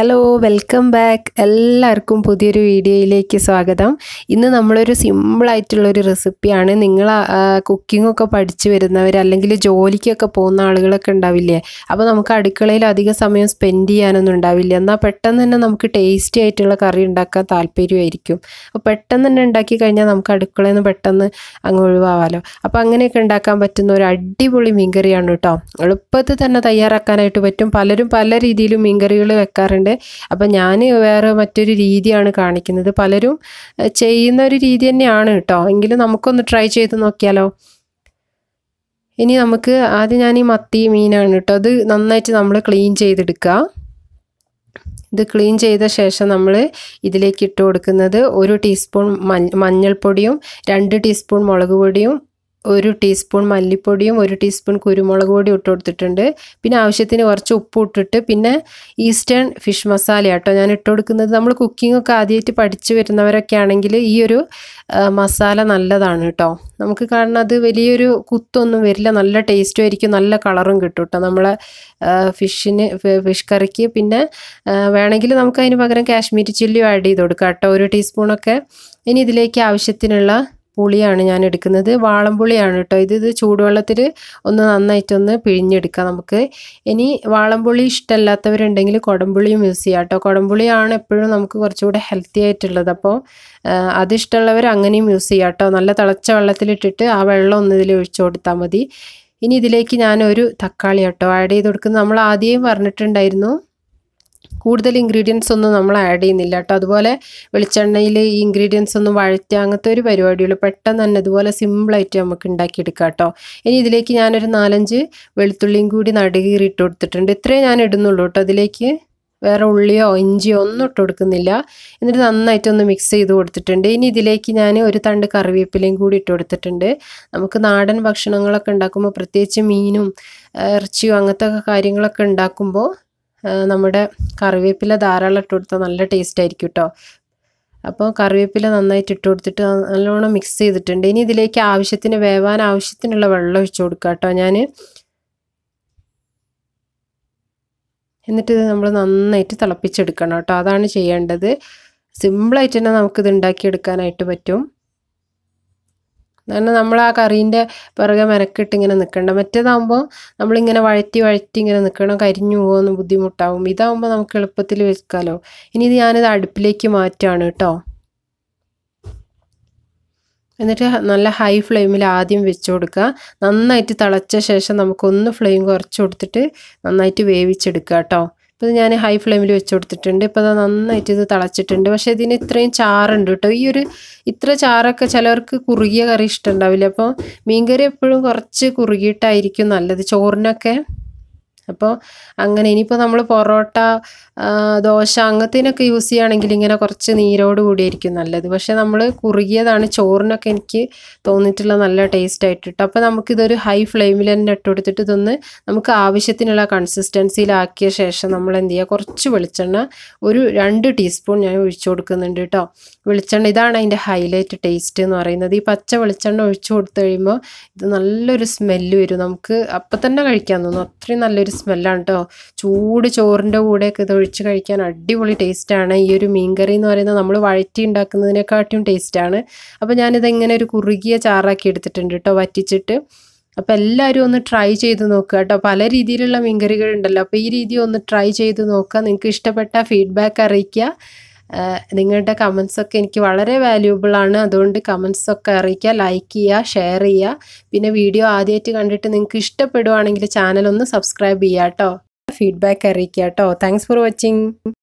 hello welcome back എല്ലാവർക്കും പുതിയൊരു വീഡിയോയിലേക്ക് സ്വാഗതം ഇന്ന് നമ്മളൊരു സിമ്പിളായിട്ടുള്ളൊരു റെസിപ്പിയാണ് നിങ്ങൾ കുക്കിങ്ങൊക്കെ പഠിച്ചു വരുന്നവർ അല്ലെങ്കിൽ ജോലിക്കൊക്കെ പോകുന്ന ആളുകളൊക്കെ ഉണ്ടാവില്ലേ അപ്പോൾ നമുക്ക് അടുക്കളയിൽ അധിക സമയം സ്പെൻഡ് ചെയ്യാനൊന്നും ഉണ്ടാവില്ല എന്നാൽ പെട്ടെന്ന് തന്നെ നമുക്ക് ടേസ്റ്റി ആയിട്ടുള്ള കറി ഉണ്ടാക്കാൻ താല്പര്യമായിരിക്കും അപ്പോൾ പെട്ടെന്ന് തന്നെ ഉണ്ടാക്കി കഴിഞ്ഞാൽ നമുക്ക് അടുക്കളയിൽ നിന്ന് പെട്ടെന്ന് അങ്ങ് ഒഴിവാകാമല്ലോ അപ്പോൾ അങ്ങനെയൊക്കെ ഉണ്ടാക്കാൻ പറ്റുന്ന ഒരു അടിപൊളി മീൻകറിയാണ് കേട്ടോ എളുപ്പത്തിൽ തന്നെ തയ്യാറാക്കാനായിട്ട് പറ്റും പലരും പല രീതിയിലും മീൻകറികൾ വെക്കാറുണ്ട് ചെയ്യുന്നുണ്ട് അപ്പം ഞാൻ വേറെ മറ്റൊരു രീതിയാണ് കാണിക്കുന്നത് പലരും ചെയ്യുന്ന ഒരു രീതി തന്നെയാണ് കേട്ടോ എങ്കിലും നമുക്കൊന്ന് ട്രൈ ചെയ്ത് നോക്കിയാലോ ഇനി നമുക്ക് ആദ്യം ഞാൻ ഈ മത്തി മീനാണ് കേട്ടോ അത് നന്നായിട്ട് നമ്മൾ ക്ലീൻ ചെയ്തെടുക്കുക ഇത് ക്ലീൻ ചെയ്ത ശേഷം നമ്മൾ ഇതിലേക്ക് ഇട്ട് കൊടുക്കുന്നത് ഒരു ടീസ്പൂൺ മഞ്ഞൾപ്പൊടിയും രണ്ട് ടീസ്പൂൺ മുളക് പൊടിയും ഒരു ടീസ്പൂൺ മല്ലിപ്പൊടിയും ഒരു ടീസ്പൂൺ കുരുമുളക് പൊടിയും ഇട്ട് കൊടുത്തിട്ടുണ്ട് പിന്നെ ആവശ്യത്തിന് കുറച്ച് ഉപ്പ് ഇട്ടിട്ട് പിന്നെ ഈസ്റ്റേൺ ഫിഷ് മസാല കേട്ടോ ഞാൻ ഇട്ട് കൊടുക്കുന്നത് നമ്മൾ കുക്കിങ്ങൊക്കെ ആദ്യമായിട്ട് പഠിച്ചു വരുന്നവരൊക്കെ ആണെങ്കിൽ ഈ ഒരു മസാല നല്ലതാണ് കേട്ടോ നമുക്ക് കാരണം അത് വലിയൊരു കുത്തൊന്നും വരില്ല നല്ല ടേസ്റ്റും ആയിരിക്കും നല്ല കളറും കിട്ടും കേട്ടോ നമ്മളെ ഫിഷിന് ഫിഷ് കറിക്ക് പിന്നെ വേണമെങ്കിൽ നമുക്ക് അതിന് പകരം കാശ്മീരി ചില്ലിയും ആഡ് ചെയ്ത് കൊടുക്കാം കേട്ടോ ഒരു ടീസ്പൂണൊക്കെ ഇനി ഇതിലേക്ക് ആവശ്യത്തിനുള്ള പുളിയാണ് ഞാൻ എടുക്കുന്നത് വാളംപുളിയാണ് കേട്ടോ ഇത് ഇത് ചൂടുവെള്ളത്തിൽ ഒന്ന് നന്നായിട്ടൊന്ന് പിഴിഞ്ഞെടുക്കാം നമുക്ക് ഇനി വാളംപുളി ഇഷ്ടമല്ലാത്തവരുണ്ടെങ്കിൽ കൊടംപുളിയും യൂസ് ചെയ്യാം കേട്ടോ കൊടംപുളിയാണ് എപ്പോഴും നമുക്ക് കുറച്ചുകൂടെ ഹെൽത്തി ആയിട്ടുള്ളത് അപ്പോൾ അതിഷ്ടമുള്ളവർ അങ്ങനെയും യൂസ് ചെയ്യാം കേട്ടോ നല്ല തിളച്ച വെള്ളത്തിലിട്ടിട്ട് ആ വെള്ളം ഇതിൽ ഒഴിച്ചു കൊടുത്താൽ മതി ഇനി ഇതിലേക്ക് ഞാനൊരു തക്കാളി കേട്ടോ ആഡ് ചെയ്ത് കൊടുക്കുന്നത് നമ്മൾ ആദ്യം പറഞ്ഞിട്ടുണ്ടായിരുന്നു കൂടുതൽ ഇൻഗ്രീഡിയൻസ് ഒന്നും നമ്മൾ ആഡ് ചെയ്യുന്നില്ല കേട്ടോ അതുപോലെ വെളിച്ചെണ്ണയിൽ ഈ ഇൻഗ്രീഡിയൻസ് ഒന്നും വഴറ്റുക അങ്ങനത്തെ ഒരു പരിപാടിയുള്ളൂ പെട്ടെന്ന് തന്നെ അതുപോലെ സിമ്പിളായിട്ട് നമുക്ക് ഉണ്ടാക്കിയെടുക്കാം കേട്ടോ ഇനി ഇതിലേക്ക് ഞാനൊരു നാലഞ്ച് വെളുത്തുള്ളിയും കൂടി നടുകീറി ഇട്ട് കൊടുത്തിട്ടുണ്ട് ഇത്രയേ ഞാൻ ഇടുന്നുള്ളൂ കേട്ടോ അതിലേക്ക് വേറെ ഉള്ളിയോ ഇഞ്ചിയോ ഒന്നും ഇട്ട് കൊടുക്കുന്നില്ല എന്നിട്ട് നന്നായിട്ട് ഒന്ന് മിക്സ് ചെയ്ത് കൊടുത്തിട്ടുണ്ട് ഇനി ഇതിലേക്ക് ഞാൻ ഒരു തണ്ട് കറിവേപ്പിലയും കൂടി ഇട്ട് കൊടുത്തിട്ടുണ്ട് നമുക്ക് നാടൻ ഭക്ഷണങ്ങളൊക്കെ ഉണ്ടാക്കുമ്പോൾ പ്രത്യേകിച്ച് മീനും ഇറച്ചിയും അങ്ങനത്തെ കാര്യങ്ങളൊക്കെ ഉണ്ടാക്കുമ്പോൾ നമ്മുടെ കറിവേപ്പില ധാരാളം ഇട്ട് കൊടുത്താൽ നല്ല ടേസ്റ്റ് ആയിരിക്കും കേട്ടോ അപ്പോൾ കറിവേപ്പില നന്നായിട്ട് ഇട്ട് കൊടുത്തിട്ട് നല്ലോണം മിക്സ് ചെയ്തിട്ടുണ്ട് ഇനി ഇതിലേക്ക് ആവശ്യത്തിന് വേവാൻ ആവശ്യത്തിനുള്ള വെള്ളം ഒഴിച്ചു കൊടുക്കുക കേട്ടോ ഞാൻ എന്നിട്ട് ഇത് നമ്മൾ നന്നായിട്ട് തിളപ്പിച്ചെടുക്കണം കേട്ടോ അതാണ് ചെയ്യേണ്ടത് സിമ്പിളായിട്ട് തന്നെ നമുക്കിത് ഉണ്ടാക്കിയെടുക്കാനായിട്ട് പറ്റും അതുകൊണ്ട് നമ്മൾ ആ കറീൻ്റെ പിറകെ മെനക്കിട്ട് ഇങ്ങനെ നിൽക്കേണ്ട മറ്റേതാകുമ്പോൾ നമ്മളിങ്ങനെ വഴറ്റി വഴറ്റി ഇങ്ങനെ നിൽക്കണം കരിഞ്ഞു പോകുന്ന ബുദ്ധിമുട്ടാവും ഇതാകുമ്പോൾ നമുക്ക് എളുപ്പത്തിൽ വെക്കാമല്ലോ ഇനി ഇത് ഞാനിത് അടുപ്പിലേക്ക് മാറ്റുകയാണ് കേട്ടോ എന്നിട്ട് നല്ല ഹൈ ഫ്ലെയിമിൽ ആദ്യം വെച്ച് കൊടുക്കുക നന്നായിട്ട് തിളച്ച ശേഷം നമുക്കൊന്ന് ഫ്ലെയിം കുറച്ച് കൊടുത്തിട്ട് നന്നായിട്ട് വേവിച്ചെടുക്കുക കേട്ടോ ഇപ്പോൾ ഞാൻ ഹൈ ഫ്ലെയിമിൽ വെച്ച് കൊടുത്തിട്ടുണ്ട് ഇപ്പോൾ അത് നന്നായിട്ട് ഇത് തിളച്ചിട്ടുണ്ട് പക്ഷേ ഇതിന് ഇത്രയും ചാറുണ്ട് കേട്ടോ ഈ ഒരു ഇത്ര ചാറൊക്കെ ചിലവർക്ക് കുറുകിയ കറി ഇഷ്ടമുണ്ടാവില്ല അപ്പോൾ മീൻകറി എപ്പോഴും കുറച്ച് കുറുകിയിട്ടായിരിക്കും നല്ലത് ചോറിനൊക്കെ അപ്പോൾ അങ്ങനെ ഇനിയിപ്പോൾ നമ്മൾ പൊറോട്ട ദോശ അങ്ങനത്തേനൊക്കെ യൂസ് ചെയ്യുകയാണെങ്കിൽ ഇങ്ങനെ കുറച്ച് നീരോട് കൂടിയായിരിക്കും നല്ലത് പക്ഷേ നമ്മൾ കുറുകിയതാണ് ചോറിനൊക്കെ എനിക്ക് തോന്നിയിട്ടുള്ള നല്ല ടേസ്റ്റ് ആയിട്ടിട്ട് അപ്പോൾ നമുക്കിതൊരു ഹൈ ഫ്ലെയിമിൽ തന്നെ ഇട്ട് കൊടുത്തിട്ട് ഇതൊന്ന് നമുക്ക് ആവശ്യത്തിനുള്ള കൺസിസ്റ്റൻസിയിലാക്കിയ ശേഷം നമ്മൾ എന്ത് ചെയ്യുക കുറച്ച് വെളിച്ചെണ്ണ ഒരു രണ്ട് ടീസ്പൂൺ ഞാൻ ഒഴിച്ചു കൊടുക്കുന്നുണ്ട് കേട്ടോ വെളിച്ചെണ്ണ ഇതാണ് അതിൻ്റെ ഹൈലൈറ്റ് ടേസ്റ്റ് എന്ന് പറയുന്നത് ഈ പച്ച വെളിച്ചെണ്ണ ഒഴിച്ചു കൊടുത്തു കഴിയുമ്പോൾ ഇത് നല്ലൊരു സ്മെല്ല് വരും നമുക്ക് അപ്പം തന്നെ കഴിക്കാൻ തോന്നും അത്രയും നല്ലൊരു ഒരു സ്മെല്ലാണ് കേട്ടോ ചൂട് ചോറിൻ്റെ കൂടെയൊക്കെ ഇത് ഒഴിച്ച് കഴിക്കാൻ അടിപൊളി ടേസ്റ്റാണ് ഈ ഒരു മീൻകറി എന്ന് പറയുന്നത് നമ്മൾ വഴറ്റി ഉണ്ടാക്കുന്നതിനെക്കാട്ടിയും ടേസ്റ്റാണ് അപ്പോൾ ഞാനിത് ഇങ്ങനെ ഒരു കുറുകിയ ചാറാക്കി എടുത്തിട്ടുണ്ട് കേട്ടോ വറ്റിച്ചിട്ട് അപ്പോൾ എല്ലാവരും ഒന്ന് ട്രൈ ചെയ്ത് നോക്കുക കേട്ടോ പല രീതിയിലുള്ള മീൻകറികൾ ഉണ്ടല്ലോ അപ്പോൾ ഈ രീതി ഒന്ന് ട്രൈ ചെയ്ത് നോക്കുക നിങ്ങൾക്ക് ഇഷ്ടപ്പെട്ട ഫീഡ്ബാക്ക് അറിയിക്കുക നിങ്ങളുടെ കമൻസൊക്കെ എനിക്ക് വളരെ ആണ് അതുകൊണ്ട് കമൻസൊക്കെ അറിയിക്കുക ലൈക്ക് ചെയ്യുക ഷെയർ ചെയ്യുക പിന്നെ വീഡിയോ ആദ്യമായിട്ട് കണ്ടിട്ട് നിങ്ങൾക്ക് ഇഷ്ടപ്പെടുവാണെങ്കിൽ ചാനൽ ഒന്ന് സബ്സ്ക്രൈബ് ചെയ്യാം കേട്ടോ ഫീഡ്ബാക്ക് അറിയിക്കുക കേട്ടോ താങ്ക്സ് ഫോർ വാച്ചിങ്